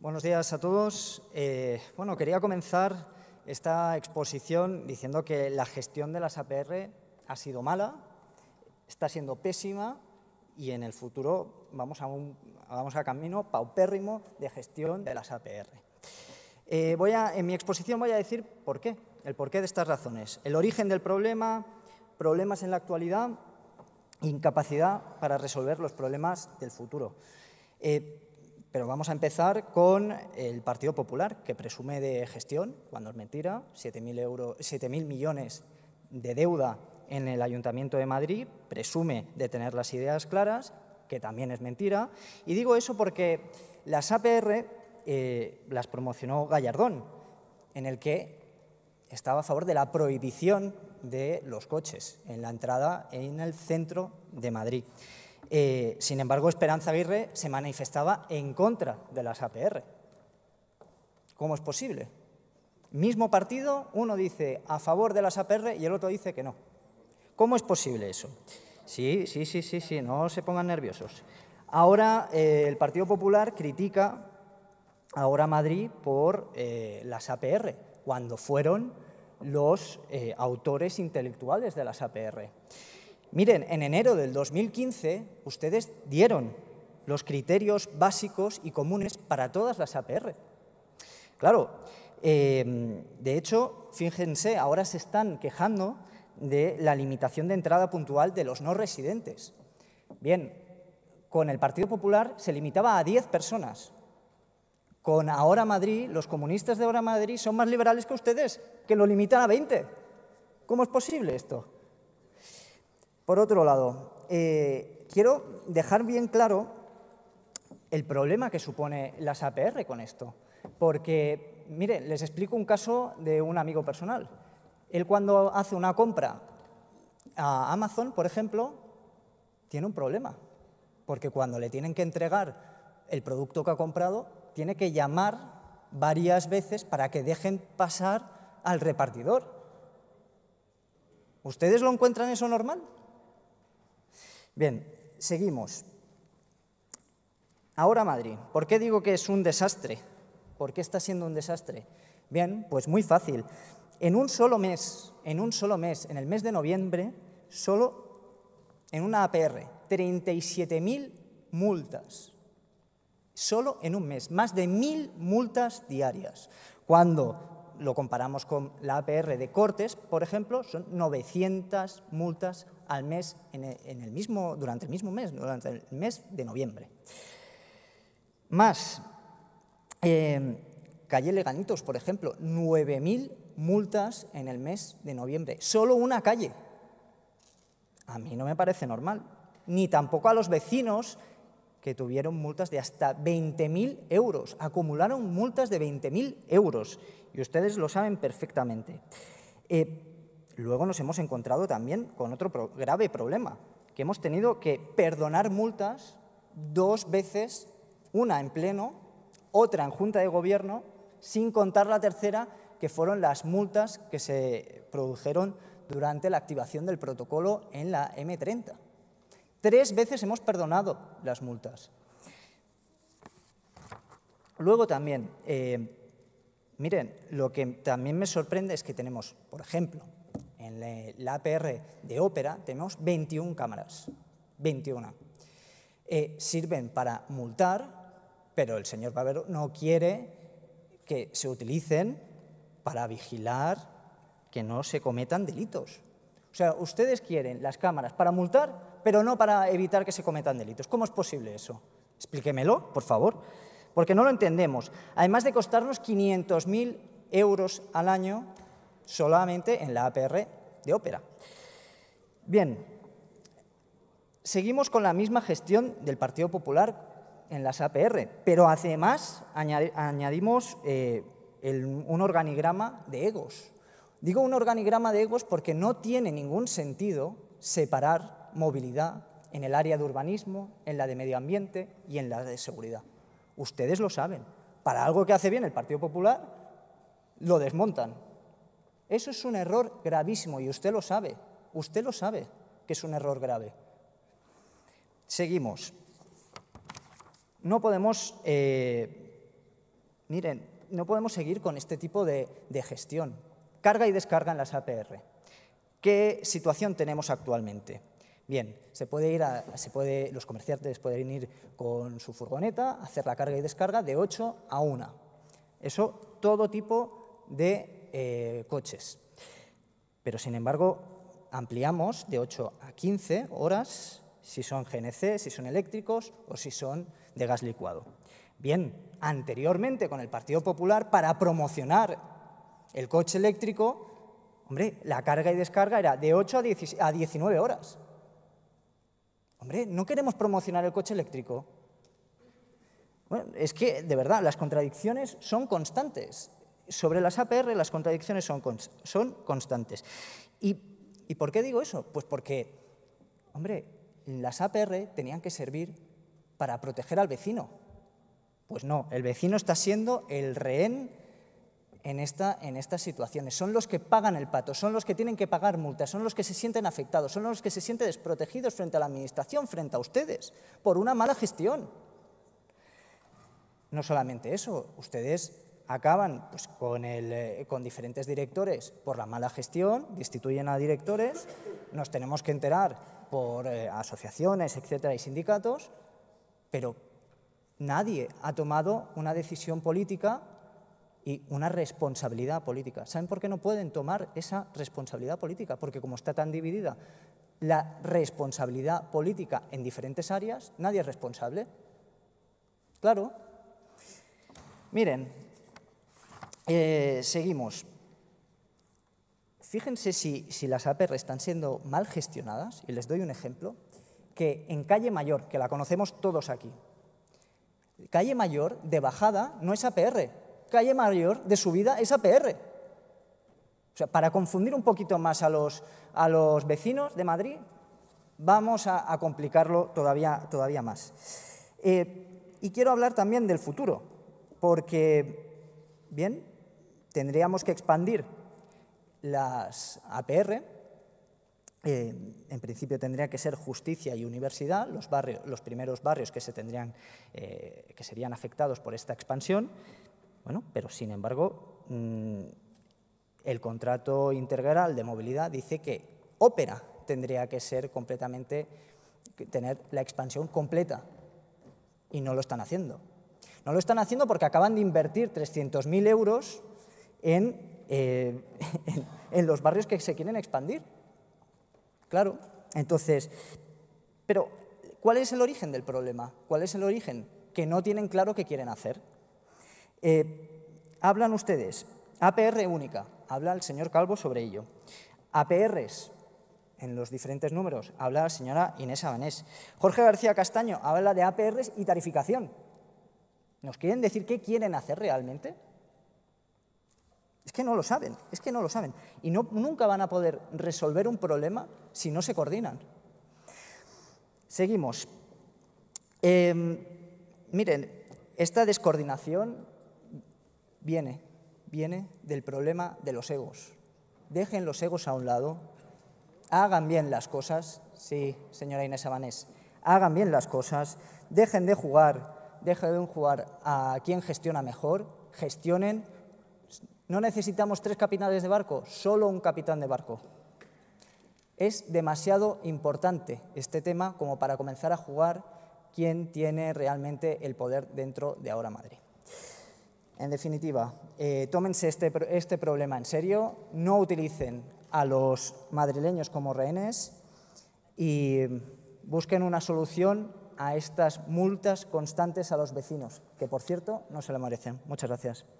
Buenos días a todos. Eh, bueno, quería comenzar esta exposición diciendo que la gestión de las APR ha sido mala, está siendo pésima y en el futuro vamos a, un, vamos a camino paupérrimo de gestión de las APR. Eh, voy a, en mi exposición voy a decir por qué, el porqué de estas razones, el origen del problema, problemas en la actualidad, incapacidad para resolver los problemas del futuro. Eh, pero vamos a empezar con el Partido Popular, que presume de gestión, cuando es mentira, 7.000 millones de deuda en el Ayuntamiento de Madrid, presume de tener las ideas claras, que también es mentira. Y digo eso porque las APR eh, las promocionó Gallardón, en el que estaba a favor de la prohibición de los coches en la entrada en el centro de Madrid. Eh, sin embargo, Esperanza Aguirre se manifestaba en contra de las APR. ¿Cómo es posible? Mismo partido, uno dice a favor de las APR y el otro dice que no. ¿Cómo es posible eso? Sí, sí, sí, sí, sí, no se pongan nerviosos. Ahora eh, el Partido Popular critica ahora Madrid por eh, las APR, cuando fueron los autores intelectuales de las APR. Miren, en enero del 2015 ustedes dieron los criterios básicos y comunes para todas las APR. Claro, eh, de hecho, fíjense, ahora se están quejando de la limitación de entrada puntual de los no residentes. Bien, con el Partido Popular se limitaba a 10 personas. Con Ahora Madrid, los comunistas de Ahora Madrid son más liberales que ustedes, que lo limitan a 20. ¿Cómo es posible esto? Por otro lado, eh, quiero dejar bien claro el problema que supone las APR con esto. Porque, mire, les explico un caso de un amigo personal. Él cuando hace una compra a Amazon, por ejemplo, tiene un problema. Porque cuando le tienen que entregar el producto que ha comprado, tiene que llamar varias veces para que dejen pasar al repartidor. ¿Ustedes lo encuentran eso normal? Bien, seguimos. Ahora Madrid, ¿por qué digo que es un desastre? ¿Por qué está siendo un desastre? Bien, pues muy fácil. En un solo mes, en un solo mes, en el mes de noviembre, solo en una APR, 37.000 multas. Solo en un mes, más de 1.000 multas diarias. Cuando lo comparamos con la APR de Cortes, por ejemplo, son 900 multas al mes e, en el mismo, durante el mismo mes, durante el mes de noviembre. Más, em, calle Leganitos, por ejemplo, 9.000 multas en el mes de noviembre, solo una calle. A mí no me parece normal, ni tampoco a los vecinos que tuvieron multas de hasta 20.000 euros, acumularon multas de 20.000 euros, y ustedes lo saben perfectamente. Eh, luego nos hemos encontrado también con otro grave problema, que hemos tenido que perdonar multas dos veces, una en pleno, otra en junta de gobierno, sin contar la tercera, que fueron las multas que se produjeron durante la activación del protocolo en la M30. Tres veces hemos perdonado las multas. Luego también, eh, miren, lo que también me sorprende es que tenemos, por ejemplo, en la APR de Ópera tenemos 21 cámaras, 21. Eh, sirven para multar, pero el señor Barbero no quiere que se utilicen para vigilar que no se cometan delitos. O sea, ustedes quieren las cámaras para multar, pero no para evitar que se cometan delitos. ¿Cómo es posible eso? Explíquemelo, por favor, porque no lo entendemos. Además de costarnos 500.000 euros al año solamente en la APR de ópera. Bien, seguimos con la misma gestión del Partido Popular en las APR, pero además añadimos eh, un organigrama de egos. Digo un organigrama de egos porque no tiene ningún sentido separar movilidad, en el área de urbanismo, en la de medio ambiente y en la de seguridad. Ustedes lo saben. Para algo que hace bien el Partido Popular, lo desmontan. Eso es un error gravísimo y usted lo sabe. Usted lo sabe que es un error grave. Seguimos. No podemos, eh, miren, no podemos seguir con este tipo de, de gestión. Carga y descarga en las APR. ¿Qué situación tenemos actualmente? Bien, se puede ir se puede, los comerciantes pueden ir con su furgoneta, hacer la carga y descarga de 8 a 1. Eso todo tipo de eh, coches. Pero sin embargo, ampliamos de 8 a 15 horas si son GNC, si son eléctricos o si son de gas licuado. Bien, anteriormente con el Partido Popular, para promocionar el coche eléctrico, hombre, la carga y descarga era de 8 a, a 19 horas. Hombre, no queremos promocionar el coche eléctrico. Bueno, es que, de verdad, las contradicciones son constantes. Sobre las APR las contradicciones son, constantes. ¿Y, ¿Y por qué digo eso? Pues porque, hombre, las APR tenían que servir para proteger al vecino. Pues no, el vecino está siendo el rehén en, estas situaciones. Son los que pagan el pato, son los que tienen que pagar multas, son los que se sienten afectados, son los que se sienten desprotegidos frente a la Administración, frente a ustedes, por una mala gestión. No solamente eso, ustedes acaban pues, eh, con, diferentes directores por la mala gestión, destituyen a directores, nos tenemos que enterar por eh, asociaciones, etcétera, y sindicatos, pero nadie ha tomado una decisión política y una responsabilidad política. ¿Saben por qué no pueden tomar esa responsabilidad política? Porque como está tan dividida la responsabilidad política en diferentes áreas, nadie es responsable. Claro. Miren, eh, seguimos. Fíjense si, si las APR están siendo mal gestionadas, y les doy un ejemplo, que en Calle Mayor, que la conocemos todos aquí, Calle Mayor de bajada no es APR, calle mayor de su vida es APR. O sea, para confundir un poquito más a los, a los vecinos de Madrid, vamos a, complicarlo todavía, todavía más. Eh, y quiero hablar también del futuro, porque, bien, tendríamos que expandir las APR, eh, en principio tendría que ser justicia y universidad, los, barrios, los primeros barrios que, se tendrían, eh, que serían afectados por esta expansión, bueno, pero sin embargo, mm, el contrato integral de movilidad dice que ópera tendría que ser completamente, tener la expansión completa y no lo están haciendo. No lo están haciendo porque acaban de invertir 300.000 euros eh, en, en, los barrios que se quieren expandir. Claro, entonces, pero ¿cuál es el origen del problema? ¿Cuál es el origen? Que no tienen claro qué quieren hacer. Eh, hablan ustedes, APR única, habla el señor Calvo sobre ello. APRs, en los diferentes números, habla la señora Inés Abanés. Jorge García Castaño habla de APRs y tarificación. ¿Nos quieren decir qué quieren hacer realmente? Es que no lo saben, es que no lo saben. Y no, nunca van a poder resolver un problema si no se coordinan. Seguimos. Em, miren, esta descoordinación viene, viene del problema de los egos. Dejen los egos a un lado, hagan bien las cosas, sí, señora Inés Abanés, hagan bien las cosas, dejen de jugar, dejen de jugar a quien gestiona mejor, gestionen. No necesitamos tres capitanes de barco, solo un capitán de barco. Es demasiado importante este tema como para comenzar a jugar quién tiene realmente el poder dentro de Ahora Madrid. En definitiva, eh, tómense este, este problema en serio, no utilicen a los madrileños como rehenes y busquen una solución a estas multas constantes a los vecinos, que por cierto no se lo merecen. Muchas gracias.